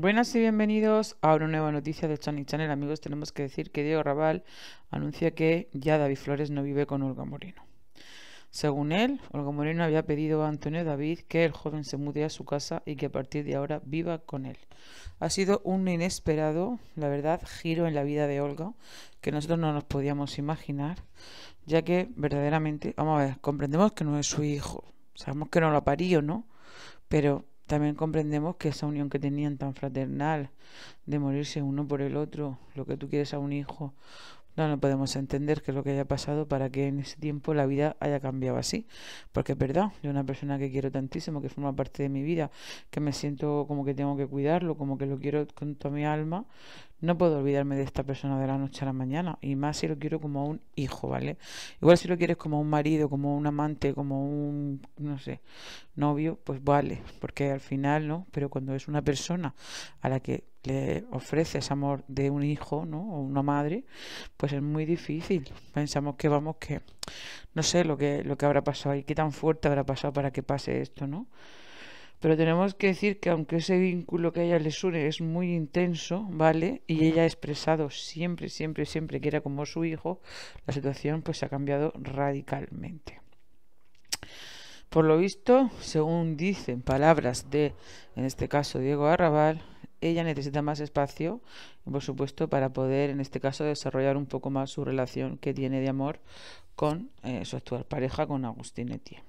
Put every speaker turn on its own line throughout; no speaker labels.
Buenas y bienvenidos a una nueva noticia de Chani Channel. Amigos, tenemos que decir que Diego Raval anuncia que ya David Flores no vive con Olga Moreno. Según él, Olga Moreno había pedido a Antonio David que el joven se mude a su casa y que a partir de ahora viva con él. Ha sido un inesperado, la verdad, giro en la vida de Olga que nosotros no nos podíamos imaginar, ya que verdaderamente, vamos a ver, comprendemos que no es su hijo, sabemos que no lo parió, ¿no? Pero también comprendemos que esa unión que tenían tan fraternal, de morirse uno por el otro, lo que tú quieres a un hijo, no, lo podemos entender que es lo que haya pasado para que en ese tiempo la vida haya cambiado así. Porque es verdad, yo una persona que quiero tantísimo, que forma parte de mi vida, que me siento como que tengo que cuidarlo, como que lo quiero con toda mi alma, no puedo olvidarme de esta persona de la noche a la mañana, y más si lo quiero como un hijo, ¿vale? Igual si lo quieres como un marido, como un amante, como un, no sé, novio, pues vale, porque al final, ¿no? Pero cuando es una persona a la que le ofreces amor de un hijo, ¿no? O una madre, pues es muy difícil. Pensamos que vamos que, no sé lo que, lo que habrá pasado y qué tan fuerte habrá pasado para que pase esto, ¿no? Pero tenemos que decir que aunque ese vínculo que ella les une es muy intenso, ¿vale? Y ella ha expresado siempre, siempre, siempre que era como su hijo, la situación pues ha cambiado radicalmente. Por lo visto, según dicen palabras de, en este caso, Diego Arrabal, ella necesita más espacio, por supuesto, para poder, en este caso, desarrollar un poco más su relación que tiene de amor con eh, su actual pareja, con Agustín Etienne.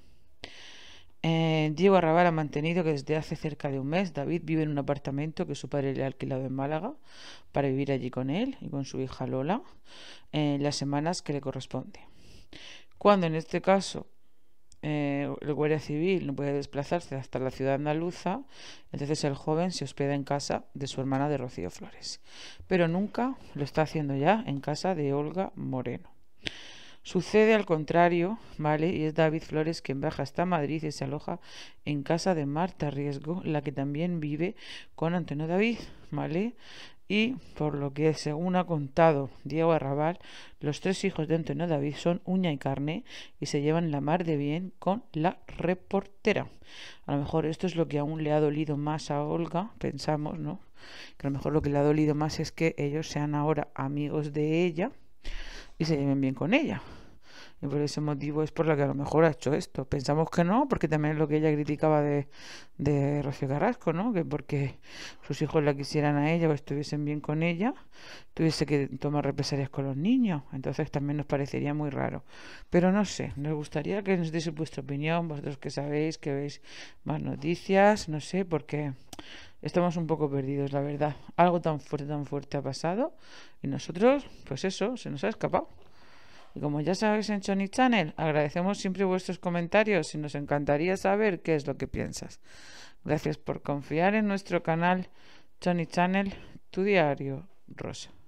Eh, Diego Arrabal ha mantenido que desde hace cerca de un mes David vive en un apartamento que su padre le ha alquilado en Málaga para vivir allí con él y con su hija Lola en eh, las semanas que le corresponde. Cuando en este caso eh, el guardia civil no puede desplazarse hasta la ciudad andaluza, entonces el joven se hospeda en casa de su hermana de Rocío Flores, pero nunca lo está haciendo ya en casa de Olga Moreno. Sucede al contrario, ¿vale? Y es David Flores quien baja hasta Madrid y se aloja en casa de Marta Riesgo, la que también vive con Antonio David, ¿vale? Y por lo que según ha contado Diego Arrabal, los tres hijos de Antonio David son uña y carne y se llevan la mar de bien con la reportera. A lo mejor esto es lo que aún le ha dolido más a Olga, pensamos, ¿no? Que a lo mejor lo que le ha dolido más es que ellos sean ahora amigos de ella y se lleven bien con ella. Y por ese motivo es por la que a lo mejor ha hecho esto. Pensamos que no, porque también lo que ella criticaba de, de Rocío Carrasco, ¿no? Que porque sus hijos la quisieran a ella o estuviesen bien con ella, tuviese que tomar represalias con los niños. Entonces también nos parecería muy raro. Pero no sé, nos gustaría que nos diese vuestra opinión, vosotros que sabéis, que veis más noticias, no sé, porque estamos un poco perdidos, la verdad. Algo tan fuerte, tan fuerte ha pasado. Y nosotros, pues eso, se nos ha escapado. Y como ya sabéis en Johnny Channel, agradecemos siempre vuestros comentarios y nos encantaría saber qué es lo que piensas. Gracias por confiar en nuestro canal Johnny Channel, tu diario rosa.